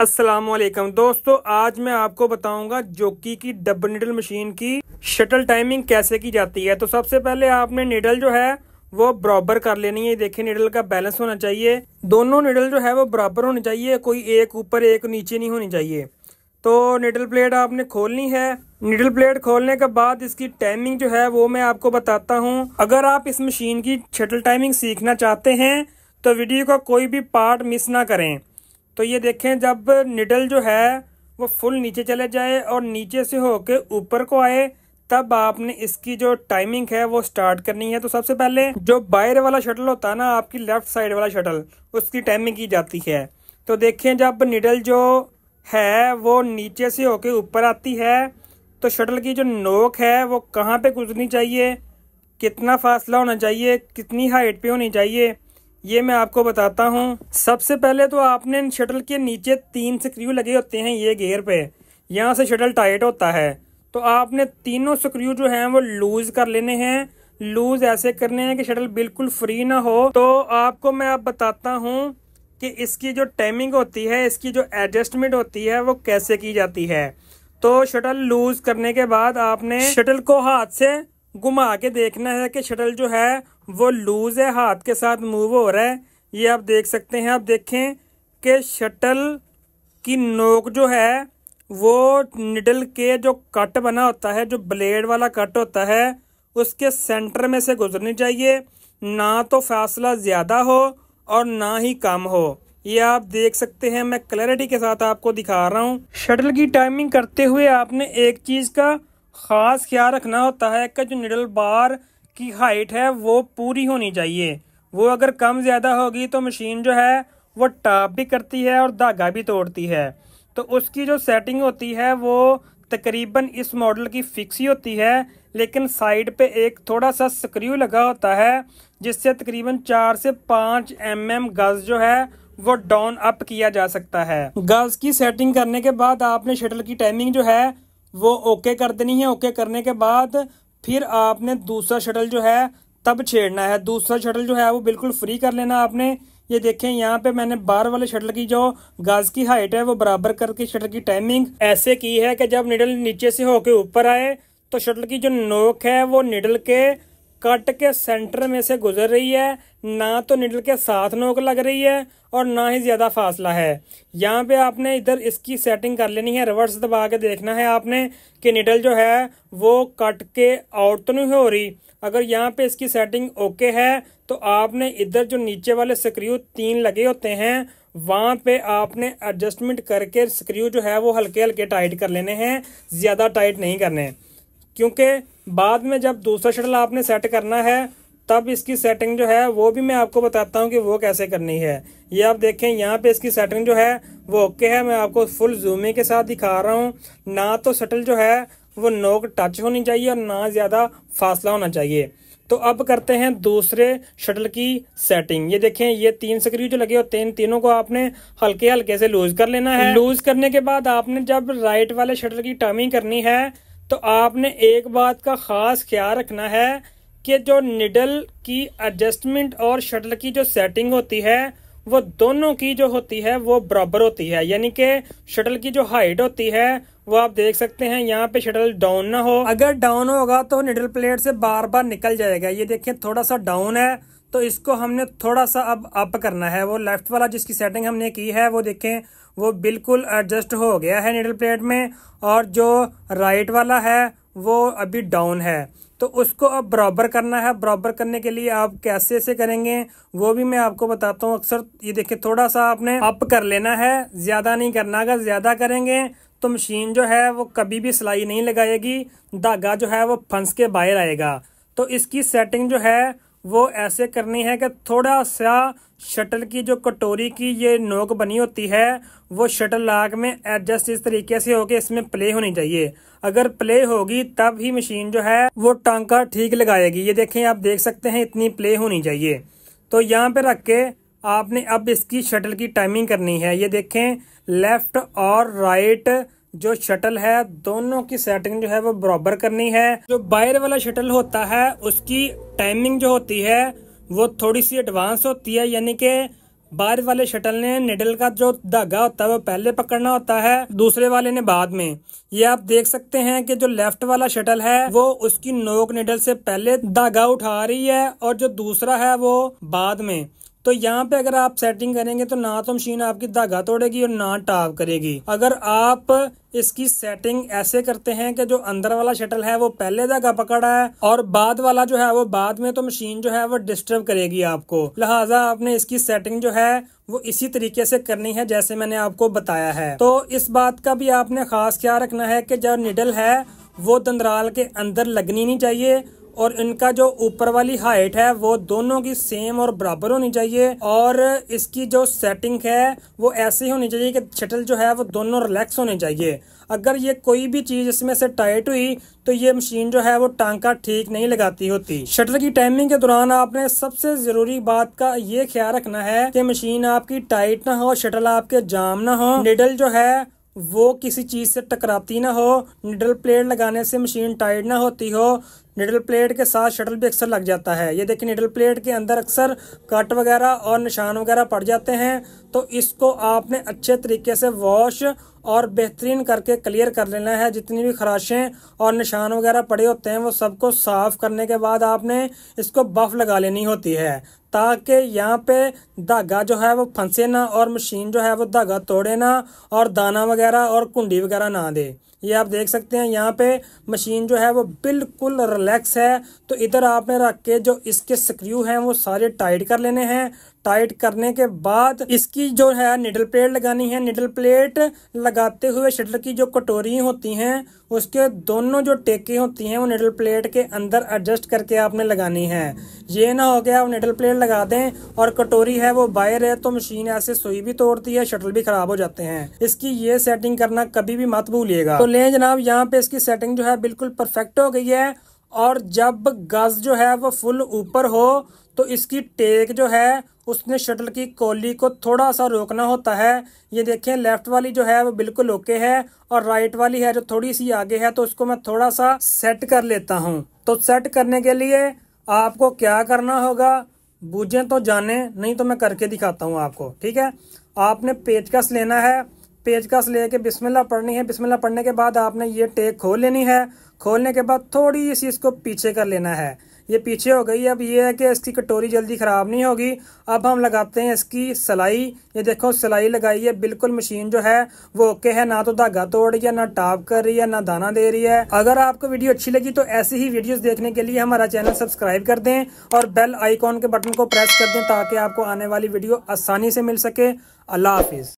असलम दोस्तों आज मैं आपको बताऊंगा जोकी की डबल निडल मशीन की शटल टाइमिंग कैसे की जाती है तो सबसे पहले आपने निडल जो है वो बराबर कर लेनी है देखिए निडल का बैलेंस होना चाहिए दोनों निडल जो है वो बराबर होनी चाहिए कोई एक ऊपर एक नीचे नहीं होनी चाहिए तो निडल प्लेट आपने खोलनी है निडल प्लेट खोलने के बाद इसकी टाइमिंग जो है वो मैं आपको बताता हूँ अगर आप इस मशीन की शटल टाइमिंग सीखना चाहते हैं तो वीडियो का कोई भी पार्ट मिस ना करें तो ये देखें जब निडल जो है वो फुल नीचे चले जाए और नीचे से होके ऊपर को आए तब आपने इसकी जो टाइमिंग है वो स्टार्ट करनी है तो सबसे पहले जो बाहर वाला शटल होता है ना आपकी लेफ्ट साइड वाला शटल उसकी टाइमिंग की जाती है तो देखें जब निडल जो है वो नीचे से होके ऊपर आती है तो शटल की जो नोक है वो कहाँ पे गुजरनी चाहिए कितना फासला होना चाहिए कितनी हाइट पे होनी चाहिए ये मैं आपको बताता हूँ सबसे पहले तो आपने शटल के नीचे तीन स्क्रू लगे होते हैं ये गेयर पे यहाँ से शटल टाइट होता है तो आपने तीनों स्क्रू जो हैं वो लूज कर लेने हैं लूज ऐसे करने हैं कि शटल बिल्कुल फ्री ना हो तो आपको मैं आप बताता हूँ कि इसकी जो टाइमिंग होती है इसकी जो एडजस्टमेंट होती है वो कैसे की जाती है तो शटल लूज करने के बाद आपने शटल को हाथ से घुमा के देखना है कि शटल जो है वो लूज है हाथ के साथ मूव हो रहा है ये आप देख सकते हैं आप देखें कि शटल की नोक जो है वो निडल के जो कट बना होता है जो ब्लेड वाला कट होता है उसके सेंटर में से गुजरनी चाहिए ना तो फासला ज़्यादा हो और ना ही कम हो ये आप देख सकते हैं मैं क्लैरिटी के साथ आपको दिखा रहा हूँ शटल की टाइमिंग करते हुए आपने एक चीज़ का ख़ास ख्याल रखना होता है कि जो निडल बार की हाइट है वो पूरी होनी चाहिए वो अगर कम ज़्यादा होगी तो मशीन जो है वो टाप भी करती है और धागा भी तोड़ती है तो उसकी जो सेटिंग होती है वो तकरीबन इस मॉडल की फिक्स ही होती है लेकिन साइड पे एक थोड़ा सा स्क्रू लगा होता है जिससे तकरीबन चार से पाँच एम एम गज जो है वो डाउन अप किया जा सकता है गज की सेटिंग करने के बाद आपने शटल की टाइमिंग जो है वो ओके कर देनी है ओके करने के बाद फिर आपने दूसरा शटल जो है तब छेड़ना है दूसरा शटल जो है वो बिल्कुल फ्री कर लेना आपने ये देखें यहाँ पे मैंने बार वाले शटल की जो गाज की हाइट है वो बराबर करके शटल की टाइमिंग ऐसे की है कि जब निडल नीचे से होके ऊपर आए तो शटल की जो नोक है वो निडल के कट के सेंटर में से गुजर रही है ना तो निडल के साथ नोक लग रही है और ना ही ज़्यादा फासला है यहाँ पे आपने इधर इसकी सेटिंग कर लेनी है रिवर्स दबा के देखना है आपने कि निडल जो है वो कट के आउट तो नहीं हो रही अगर यहाँ पे इसकी सेटिंग ओके है तो आपने इधर जो नीचे वाले स्क्रू तीन लगे होते हैं वहाँ पे आपने एडजस्टमेंट करके स्क्रू जो है वो हल्के हल्के टाइट कर लेने हैं ज़्यादा टाइट नहीं करने क्योंकि बाद में जब दूसरा शटल आपने सेट करना है तब इसकी सेटिंग जो है वो भी मैं आपको बताता हूँ कि वो कैसे करनी है ये आप देखें यहाँ पे इसकी सेटिंग जो है वो ओके है मैं आपको फुल जूमिंग के साथ दिखा रहा हूँ ना तो शटल जो है वो नोक टच होनी चाहिए और ना ज़्यादा फासला होना चाहिए तो अब करते हैं दूसरे शटल की सेटिंग ये देखें ये तीन स्क्रू जो लगे हो तीन तीनों को आपने हल्के हल्के से लूज कर लेना है लूज हम्म। करने के बाद आपने जब राइट वाले शटल की टर्मिंग करनी है तो आपने एक बात का ख़ास ख्याल रखना है कि जो निडल की एडजस्टमेंट और शटल की जो सेटिंग होती है वो दोनों की जो होती है वो बराबर होती है यानी कि शटल की जो हाइट होती है वो आप देख सकते हैं यहाँ पे शटल डाउन ना हो अगर डाउन होगा तो निडल प्लेट से बार बार निकल जाएगा ये देखिए थोड़ा सा डाउन है तो इसको हमने थोड़ा सा अब अप करना है वो लेफ़्ट वाला जिसकी सेटिंग हमने की है वो देखें वो बिल्कुल एडजस्ट हो गया है निडल प्लेट में और जो राइट वाला है वो अभी डाउन है तो उसको अब बराबर करना है बराबर करने के लिए आप कैसे ऐसे करेंगे वो भी मैं आपको बताता हूँ अक्सर ये देखिए थोड़ा सा आपने अप कर लेना है ज़्यादा नहीं करना अगर ज़्यादा करेंगे तो मशीन जो है वो कभी भी सिलाई नहीं लगाएगी धागा जो है वो फंस के बाहर आएगा तो इसकी सेटिंग जो है वो ऐसे करनी है कि थोड़ा सा शटल की जो कटोरी की ये नोक बनी होती है वो शटल लाग में एडजस्ट इस तरीके से होके इसमें प्ले होनी चाहिए अगर प्ले होगी तब ही मशीन जो है वो टांका ठीक लगाएगी ये देखें आप देख सकते हैं इतनी प्ले होनी चाहिए तो यहाँ पे रख के आपने अब इसकी शटल की टाइमिंग करनी है ये देखें लेफ़्ट और राइट जो शटल है दोनों की सेटिंग जो है वो बराबर करनी है जो बायर वाला शटल होता है उसकी टाइमिंग जो होती है वो थोड़ी सी एडवांस होती है यानी के बाहर वाले शटल ने निडल का जो धागा होता है वो पहले पकड़ना होता है दूसरे वाले ने बाद में ये आप देख सकते हैं कि जो लेफ्ट वाला शटल है वो उसकी नोक निडल से पहले धागा उठा रही है और जो दूसरा है वो बाद में तो यहाँ पे अगर आप सेटिंग करेंगे तो ना तो मशीन आपकी धागा तोड़ेगी और ना टाप करेगी अगर आप इसकी सेटिंग ऐसे करते हैं कि जो अंदर वाला शटल है वो पहले धागा पकड़ा है और बाद वाला जो है वो बाद में तो मशीन जो है वो डिस्टर्ब करेगी आपको लिहाजा आपने इसकी सेटिंग जो है वो इसी तरीके से करनी है जैसे मैंने आपको बताया है तो इस बात का भी आपने खास ख्याल रखना है कि जो निडल है वो दंदराल के अंदर लगनी नहीं चाहिए और इनका जो ऊपर वाली हाइट है वो दोनों की सेम और बराबर होनी चाहिए और इसकी जो सेटिंग है वो ऐसी होनी चाहिए कि शटल जो है वो दोनों रिलैक्स होने चाहिए अगर ये कोई भी चीज़ इसमें से टाइट हुई तो ये मशीन जो है वो टांका ठीक नहीं लगाती होती शटर की टाइमिंग के दौरान आपने सबसे ज़रूरी बात का ये ख्याल रखना है कि मशीन आपकी टाइट ना हो शटल आपके जाम ना हो निडल जो है वो किसी चीज़ से टकराती ना हो निडल प्लेट लगाने से मशीन टाइट ना होती हो निडल प्लेट के साथ शटल भी अक्सर लग जाता है ये देखिए निडल प्लेट के अंदर अक्सर कट वगैरह और निशान वगैरह पड़ जाते हैं तो इसको आपने अच्छे तरीके से वॉश और बेहतरीन करके क्लियर कर लेना है जितनी भी खराशें और निशान वगैरह पड़े होते हैं वो सबको साफ़ करने के बाद आपने इसको बफ लगा लेनी होती है ताकि यहाँ पे धागा जो है वो फंसे ना और मशीन जो है वो धागा तोड़े ना और दाना वगैरह और कुंडी वगैरह ना दे ये आप देख सकते हैं यहाँ पे मशीन जो है वो बिल्कुल रिलैक्स है तो इधर आपने रख के जो इसके स्क्रू हैं वो सारे टाइट कर लेने हैं टाइट करने के बाद इसकी जो है निडल प्लेट लगानी है निडल प्लेट लगाते हुए शटल की जो कटोरी होती हैं उसके दोनों जो टेके होती हैं वो निडल प्लेट के अंदर एडजस्ट करके आपने लगानी है ये ना हो गया आप निडल प्लेट लगा दें और कटोरी है वो बाहर है तो मशीन ऐसे सुई भी तोड़ती है शटल भी खराब हो जाते हैं इसकी ये सेटिंग करना कभी भी मत भूलिएगा तो ले जनाब यहाँ पे इसकी सेटिंग जो है बिल्कुल परफेक्ट हो गई है और जब गज जो है वो फुल ऊपर हो तो इसकी टेक जो है उसने शटल की कोली को थोड़ा सा रोकना होता है ये देखें लेफ्ट वाली जो है वो बिल्कुल ओके है और राइट वाली है जो थोड़ी सी आगे है तो उसको मैं थोड़ा सा सेट कर लेता हूँ तो सेट करने के लिए आपको क्या करना होगा बूझे तो जाने नहीं तो मैं करके दिखाता हूँ आपको ठीक है आपने पेचकस लेना है पेचकस लेके बिस्मिल्ला पढ़नी है बिस्मिल्ला पढ़ने के बाद आपने ये टेक खोल लेनी है खोलने के बाद थोड़ी सी इसको पीछे कर लेना है ये पीछे हो गई अब ये है कि इसकी कटोरी जल्दी ख़राब नहीं होगी अब हम लगाते हैं इसकी सिलाई ये देखो सिलाई लगाई है बिल्कुल मशीन जो है वो ओके है ना तो धागा तोड़ रही है ना टाप कर रही है ना दाना दे रही है अगर आपको वीडियो अच्छी लगी तो ऐसी ही वीडियोज़ देखने के लिए हमारा चैनल सब्सक्राइब कर दें और बेल आइकॉन के बटन को प्रेस कर दें ताकि आपको आने वाली वीडियो आसानी से मिल सके अल्लाह हाफिज़